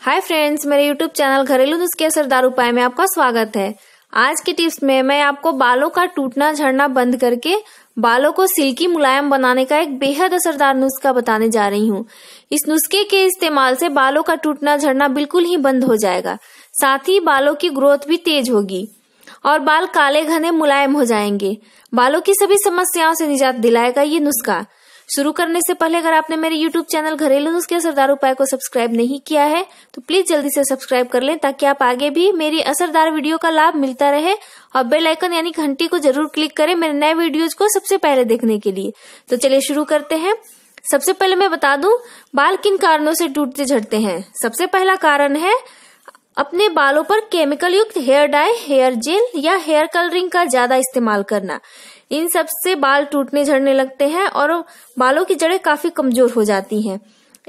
हाय friends मेरे YouTube channel घरेलू नुस्खे असरदार उपाय में आपका स्वागत है आज के टिप्स में मैं आपको बालों का टूटना झड़ना बंद करके बालों को सिल्की मुलायम बनाने का एक बेहद असरदार नुस्खा बताने जा रही हूँ इस नुस्खे के इस्तेमाल से बालों का टूटना झड़ना बिल्कुल ही बंद हो जाएगा साथ ही बालों की ग्रोथ भी तेज होगी और बाल काले घने मुलायम हो जाएंगे बालों की सभी समस्याओं से निजात दिलाएगा ये नुस्खा शुरू करने से पहले अगर आपने मेरे यूट्यूब चैनल घरेलू नुस्खे असरदार उपाय को सब्सक्राइब नहीं किया है तो प्लीज जल्दी से सब्सक्राइब कर लें ताकि आप आगे भी मेरी असरदार वीडियो का लाभ मिलता रहे और बेल आइकन यानी घंटी को जरूर क्लिक करें मेरे नए वीडियोज को सबसे पहले देखने के लिए तो चलिए शुरू करते हैं सबसे पहले मैं बता दू बाल किन कारणों से टूटते झड़ते हैं सबसे पहला कारण है अपने बालों पर केमिकल युक्त हेयर डाई हेयर जेल या हेयर कलरिंग का ज्यादा इस्तेमाल करना इन सब से बाल टूटने झड़ने लगते हैं और बालों की जड़ें काफी कमजोर हो जाती हैं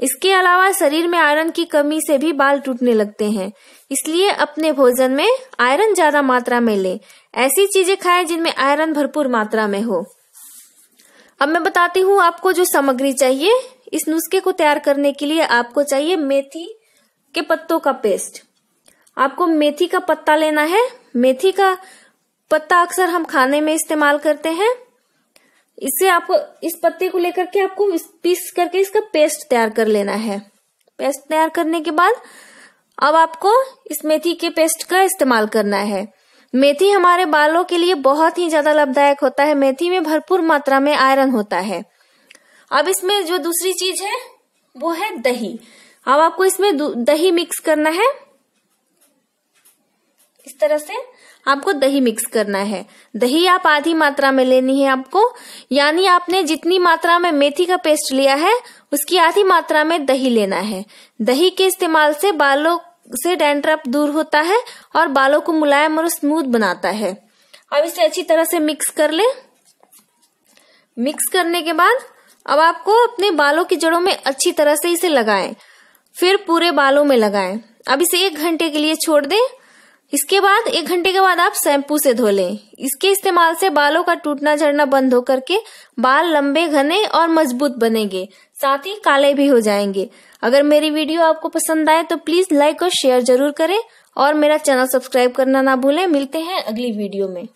इसके अलावा शरीर में आयरन की कमी से भी बाल टूटने लगते हैं इसलिए अपने भोजन में आयरन ज्यादा मात्रा में लें ऐसी चीजें खाएं जिनमें आयरन भरपूर मात्रा में हो अब मैं बताती हूँ आपको जो सामग्री चाहिए इस नुस्खे को तैयार करने के लिए आपको चाहिए मेथी के पत्तों का पेस्ट आपको मेथी का पत्ता लेना है मेथी का पत्ता अक्सर हम खाने में इस्तेमाल करते हैं इससे आपको इस पत्ते को लेकर के आपको पीस करके इसका पेस्ट तैयार कर लेना है पेस्ट तैयार करने के बाद अब आपको इस मेथी के पेस्ट का इस्तेमाल करना है मेथी हमारे बालों के लिए बहुत ही ज्यादा लाभदायक होता है मेथी में भरपूर मात्रा में आयरन होता है अब इसमें जो दूसरी चीज है वो है दही अब आपको इसमें दही मिक्स करना है इस तरह से आपको दही मिक्स करना है दही आप आधी मात्रा में लेनी है आपको यानी आपने जितनी मात्रा में मेथी का पेस्ट लिया है उसकी आधी मात्रा में दही लेना है दही के इस्तेमाल से बालों से डैंड्रफ दूर होता है और बालों को मुलायम और स्मूथ बनाता है अब इसे अच्छी तरह से मिक्स कर ले मिक्स करने के बाद अब आपको अपने बालों की जड़ों में अच्छी तरह से इसे लगाएं फिर पूरे बालों में लगाएं अब इसे एक घंटे के लिए छोड़ दें इसके बाद एक घंटे के बाद आप शैम्पू से धो लें इसके इस्तेमाल से बालों का टूटना झड़ना बंद होकर के बाल लंबे घने और मजबूत बनेंगे साथ ही काले भी हो जाएंगे अगर मेरी वीडियो आपको पसंद आए तो प्लीज लाइक और शेयर जरूर करें और मेरा चैनल सब्सक्राइब करना ना भूलें मिलते हैं अगली वीडियो में